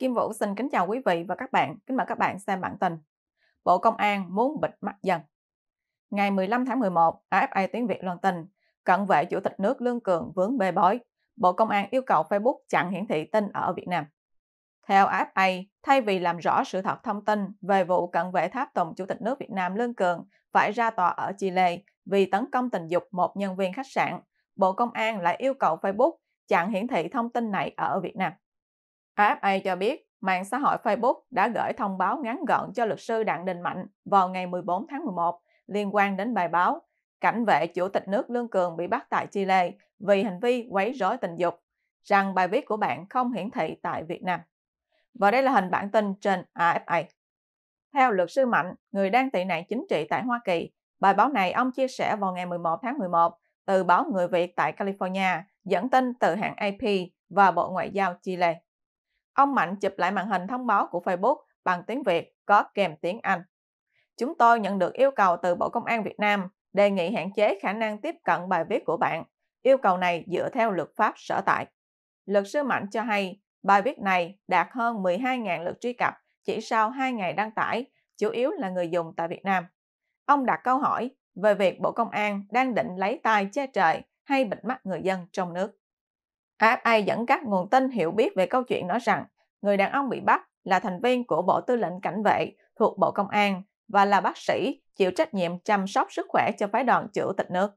Kim Vũ xin kính chào quý vị và các bạn. Kính mời các bạn xem bản tin. Bộ Công an muốn bịt mắt dân. Ngày 15 tháng 11, AFA tiếng Việt loan tin, cận vệ chủ tịch nước Lương Cường vướng bê bối. Bộ Công an yêu cầu Facebook chặn hiển thị tin ở Việt Nam. Theo AFA, thay vì làm rõ sự thật thông tin về vụ cận vệ tháp tùng chủ tịch nước Việt Nam Lương Cường phải ra tòa ở Chile vì tấn công tình dục một nhân viên khách sạn, Bộ Công an lại yêu cầu Facebook chặn hiển thị thông tin này ở Việt Nam. AFA cho biết mạng xã hội Facebook đã gửi thông báo ngắn gọn cho luật sư Đặng Đình Mạnh vào ngày 14 tháng 11 liên quan đến bài báo Cảnh vệ Chủ tịch nước Lương Cường bị bắt tại Chile vì hành vi quấy rối tình dục, rằng bài viết của bạn không hiển thị tại Việt Nam. Và đây là hình bản tin trên AFA. Theo luật sư Mạnh, người đang tị nạn chính trị tại Hoa Kỳ, bài báo này ông chia sẻ vào ngày 11 tháng 11 từ báo Người Việt tại California, dẫn tin từ hãng AP và Bộ Ngoại giao Chile. Ông Mạnh chụp lại màn hình thông báo của Facebook bằng tiếng Việt có kèm tiếng Anh. Chúng tôi nhận được yêu cầu từ Bộ Công an Việt Nam đề nghị hạn chế khả năng tiếp cận bài viết của bạn. Yêu cầu này dựa theo luật pháp sở tại. Luật sư Mạnh cho hay, bài viết này đạt hơn 12.000 lượt truy cập chỉ sau 2 ngày đăng tải, chủ yếu là người dùng tại Việt Nam. Ông đặt câu hỏi về việc Bộ Công an đang định lấy tay che trời hay bịt mắt người dân trong nước. AFA dẫn các nguồn tin hiểu biết về câu chuyện nói rằng người đàn ông bị bắt là thành viên của Bộ Tư lệnh Cảnh vệ thuộc Bộ Công an và là bác sĩ chịu trách nhiệm chăm sóc sức khỏe cho phái đoàn chủ tịch nước.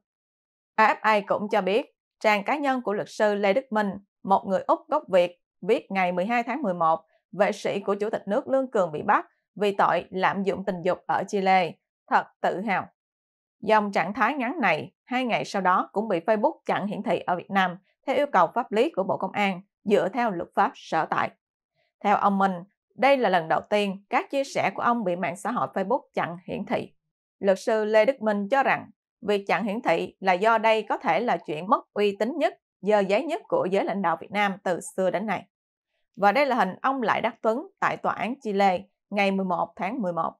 AFA cũng cho biết trang cá nhân của luật sư Lê Đức Minh, một người Úc gốc Việt, viết ngày 12 tháng 11, vệ sĩ của Chủ tịch nước Lương Cường bị bắt vì tội lạm dụng tình dục ở Chile. Thật tự hào. Dòng trạng thái ngắn này, hai ngày sau đó cũng bị Facebook chặn hiển thị ở Việt Nam theo yêu cầu pháp lý của Bộ Công an dựa theo luật pháp sở tại. Theo ông Minh, đây là lần đầu tiên các chia sẻ của ông bị mạng xã hội Facebook chặn hiển thị. Luật sư Lê Đức Minh cho rằng việc chặn hiển thị là do đây có thể là chuyện mất uy tín nhất, giờ giấy nhất của giới lãnh đạo Việt Nam từ xưa đến nay. Và đây là hình ông Lại Đắc Tuấn tại tòa án Chile ngày 11 tháng 11.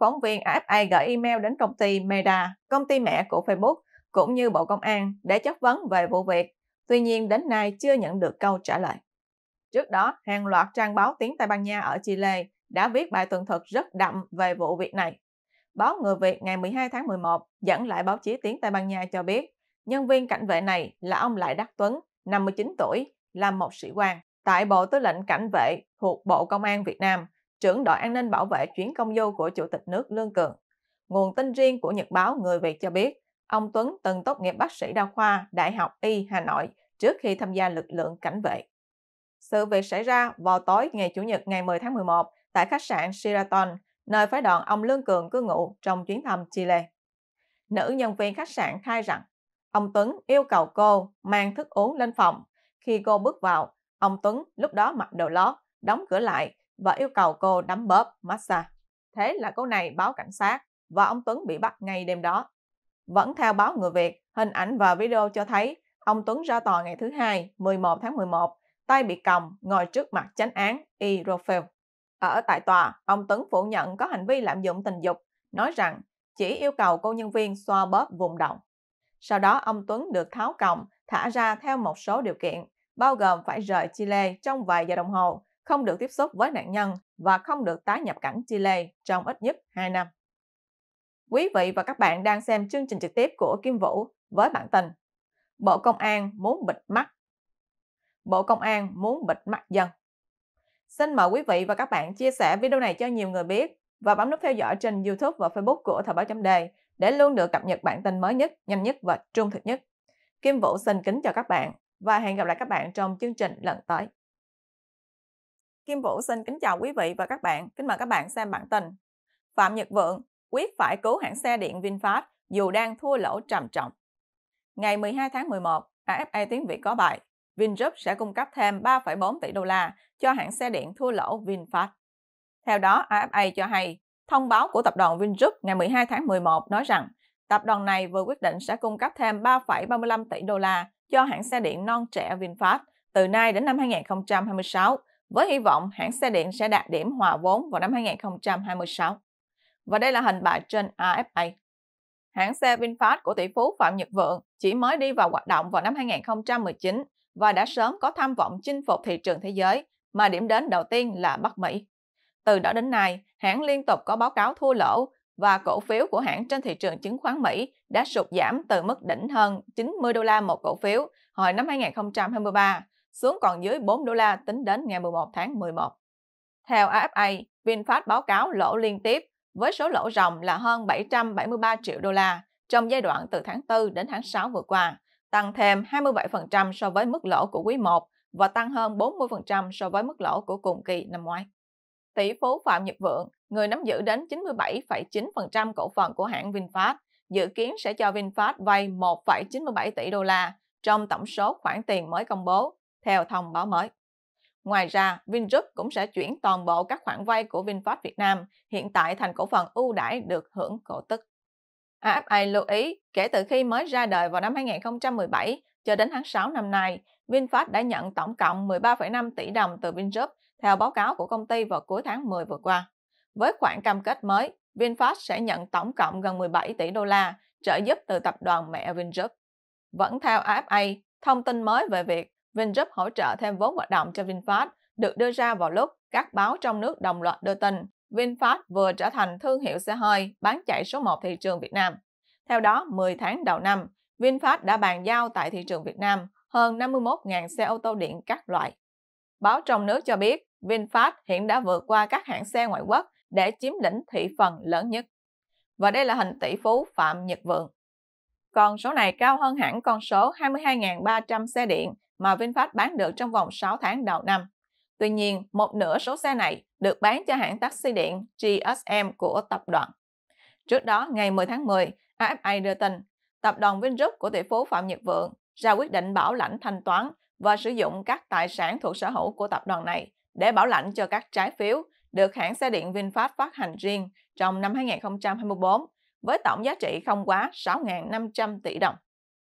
Phóng viên AFA gửi email đến công ty Meta, công ty mẹ của Facebook, cũng như Bộ Công an để chất vấn về vụ việc tuy nhiên đến nay chưa nhận được câu trả lời. Trước đó, hàng loạt trang báo tiếng Tây Ban Nha ở Chile đã viết bài tường thuật rất đậm về vụ việc này. Báo Người Việt ngày 12 tháng 11 dẫn lại báo chí tiếng Tây Ban Nha cho biết nhân viên cảnh vệ này là ông Lại Đắc Tuấn, 59 tuổi, là một sĩ quan tại Bộ Tư lệnh Cảnh vệ thuộc Bộ Công an Việt Nam, trưởng đội an ninh bảo vệ chuyến công du của Chủ tịch nước Lương Cường. Nguồn tin riêng của Nhật báo Người Việt cho biết, Ông Tuấn từng tốt nghiệp bác sĩ đa khoa Đại học Y Hà Nội trước khi tham gia lực lượng cảnh vệ. Sự việc xảy ra vào tối ngày Chủ nhật ngày 10 tháng 11 tại khách sạn Sheraton, nơi phái đoàn ông Lương Cường cư ngụ trong chuyến thăm Chile. Nữ nhân viên khách sạn khai rằng ông Tuấn yêu cầu cô mang thức uống lên phòng. Khi cô bước vào, ông Tuấn lúc đó mặc đồ lót, đóng cửa lại và yêu cầu cô đấm bóp massage. Thế là cô này báo cảnh sát và ông Tuấn bị bắt ngay đêm đó. Vẫn theo báo Người Việt, hình ảnh và video cho thấy ông Tuấn ra tòa ngày thứ hai, 11 tháng 11, tay bị còng, ngồi trước mặt chánh án Y. Rofel. Ở tại tòa, ông Tuấn phủ nhận có hành vi lạm dụng tình dục, nói rằng chỉ yêu cầu cô nhân viên xoa bóp vùng động. Sau đó ông Tuấn được tháo còng, thả ra theo một số điều kiện, bao gồm phải rời Chile trong vài giờ đồng hồ, không được tiếp xúc với nạn nhân và không được tái nhập cảnh Chile trong ít nhất 2 năm. Quý vị và các bạn đang xem chương trình trực tiếp của Kim Vũ với bản tin Bộ Công an muốn bịt mắt Bộ Công an muốn bịt mắt dân Xin mời quý vị và các bạn chia sẻ video này cho nhiều người biết và bấm nút theo dõi trên YouTube và Facebook của Thời báo chấm đề để luôn được cập nhật bản tin mới nhất, nhanh nhất và trung thực nhất. Kim Vũ xin kính chào các bạn và hẹn gặp lại các bạn trong chương trình lần tới. Kim Vũ xin kính chào quý vị và các bạn, kính mời các bạn xem bản tin. Phạm Nhật Vượng, quyết phải cứu hãng xe điện VinFast dù đang thua lỗ trầm trọng. Ngày 12 tháng 11, AFA tiếng Việt có bài Vingroup sẽ cung cấp thêm 3,4 tỷ đô la cho hãng xe điện thua lỗ VinFast. Theo đó, AFA cho hay, thông báo của tập đoàn Vingroup ngày 12 tháng 11 nói rằng tập đoàn này vừa quyết định sẽ cung cấp thêm 3,35 tỷ đô la cho hãng xe điện non trẻ VinFast từ nay đến năm 2026, với hy vọng hãng xe điện sẽ đạt điểm hòa vốn vào năm 2026. Và đây là hình bài trên AFA. Hãng xe VinFast của tỷ phú Phạm Nhật Vượng chỉ mới đi vào hoạt động vào năm 2019 và đã sớm có tham vọng chinh phục thị trường thế giới, mà điểm đến đầu tiên là Bắc Mỹ. Từ đó đến nay, hãng liên tục có báo cáo thua lỗ và cổ phiếu của hãng trên thị trường chứng khoán Mỹ đã sụt giảm từ mức đỉnh hơn 90 đô la một cổ phiếu hồi năm 2023 xuống còn dưới 4 đô la tính đến ngày 11 tháng 11. Theo AFA, VinFast báo cáo lỗ liên tiếp với số lỗ ròng là hơn 773 triệu đô la trong giai đoạn từ tháng 4 đến tháng 6 vừa qua, tăng thêm 27% so với mức lỗ của quý 1 và tăng hơn 40% so với mức lỗ của cùng kỳ năm ngoái. Tỷ phú Phạm Nhật Vượng, người nắm giữ đến 97,9% cổ phần của hãng VinFast, dự kiến sẽ cho VinFast vay 1,97 tỷ đô la trong tổng số khoản tiền mới công bố, theo thông báo mới. Ngoài ra, Vingroup cũng sẽ chuyển toàn bộ các khoản vay của VinFast Việt Nam hiện tại thành cổ phần ưu đãi được hưởng cổ tức. AFA lưu ý, kể từ khi mới ra đời vào năm 2017 cho đến tháng 6 năm nay, VinFast đã nhận tổng cộng 13,5 tỷ đồng từ Vingroup theo báo cáo của công ty vào cuối tháng 10 vừa qua. Với khoản cam kết mới, VinFast sẽ nhận tổng cộng gần 17 tỷ đô la trợ giúp từ tập đoàn mẹ Vingroup. Vẫn theo AFA, thông tin mới về việc VinGroup hỗ trợ thêm vốn hoạt động cho VinFast được đưa ra vào lúc các báo trong nước đồng loạt đưa tin VinFast vừa trở thành thương hiệu xe hơi bán chạy số 1 thị trường Việt Nam. Theo đó, 10 tháng đầu năm, VinFast đã bàn giao tại thị trường Việt Nam hơn 51.000 xe ô tô điện các loại. Báo trong nước cho biết, VinFast hiện đã vượt qua các hãng xe ngoại quốc để chiếm lĩnh thị phần lớn nhất. Và đây là hình tỷ phú Phạm Nhật Vượng. Còn số này cao hơn hẳn con số 22.300 xe điện mà VinFast bán được trong vòng 6 tháng đầu năm. Tuy nhiên, một nửa số xe này được bán cho hãng taxi điện GSM của tập đoàn. Trước đó, ngày 10 tháng 10, AFA đưa tin, tập đoàn Vingroup của tỷ phú Phạm Nhật Vượng ra quyết định bảo lãnh thanh toán và sử dụng các tài sản thuộc sở hữu của tập đoàn này để bảo lãnh cho các trái phiếu được hãng xe điện VinFast phát hành riêng trong năm 2024 với tổng giá trị không quá 6.500 tỷ đồng.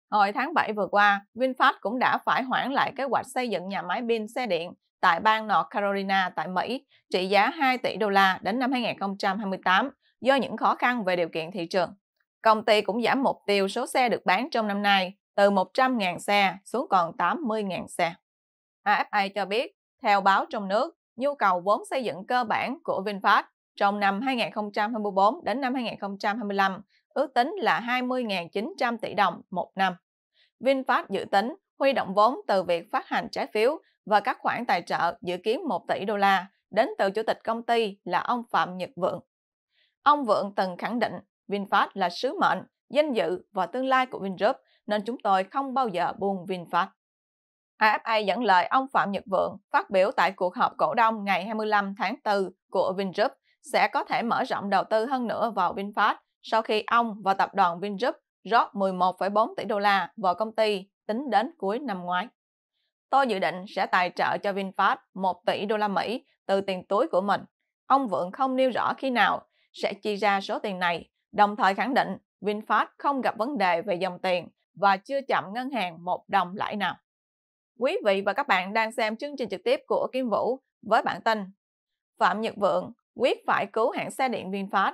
Hồi tháng 7 vừa qua, VinFast cũng đã phải hoãn lại kế hoạch xây dựng nhà máy pin xe điện tại bang North Carolina tại Mỹ trị giá 2 tỷ đô la đến năm 2028 do những khó khăn về điều kiện thị trường. Công ty cũng giảm mục tiêu số xe được bán trong năm nay từ 100.000 xe xuống còn 80.000 xe. AFA cho biết, theo báo trong nước, nhu cầu vốn xây dựng cơ bản của VinFast trong năm 2024 đến năm 2025 ước tính là 20.900 tỷ đồng một năm. VinFast dự tính huy động vốn từ việc phát hành trái phiếu và các khoản tài trợ dự kiến 1 tỷ đô la đến từ chủ tịch công ty là ông Phạm Nhật Vượng. Ông Vượng từng khẳng định VinFast là sứ mệnh, danh dự và tương lai của Vingroup nên chúng tôi không bao giờ buông VinFast. AFA dẫn lời ông Phạm Nhật Vượng phát biểu tại cuộc họp cổ đông ngày 25 tháng 4 của Vingroup sẽ có thể mở rộng đầu tư hơn nữa vào VinFast sau khi ông và tập đoàn Vingroup rót 11,4 tỷ đô la vào công ty tính đến cuối năm ngoái. Tôi dự định sẽ tài trợ cho VinFast 1 tỷ đô la Mỹ từ tiền túi của mình. Ông Vượng không nêu rõ khi nào sẽ chi ra số tiền này, đồng thời khẳng định VinFast không gặp vấn đề về dòng tiền và chưa chậm ngân hàng một đồng lãi nào. Quý vị và các bạn đang xem chương trình trực tiếp của Kim Vũ với bản tin Phạm Nhật Vượng quyết phải cứu hãng xe điện VinFast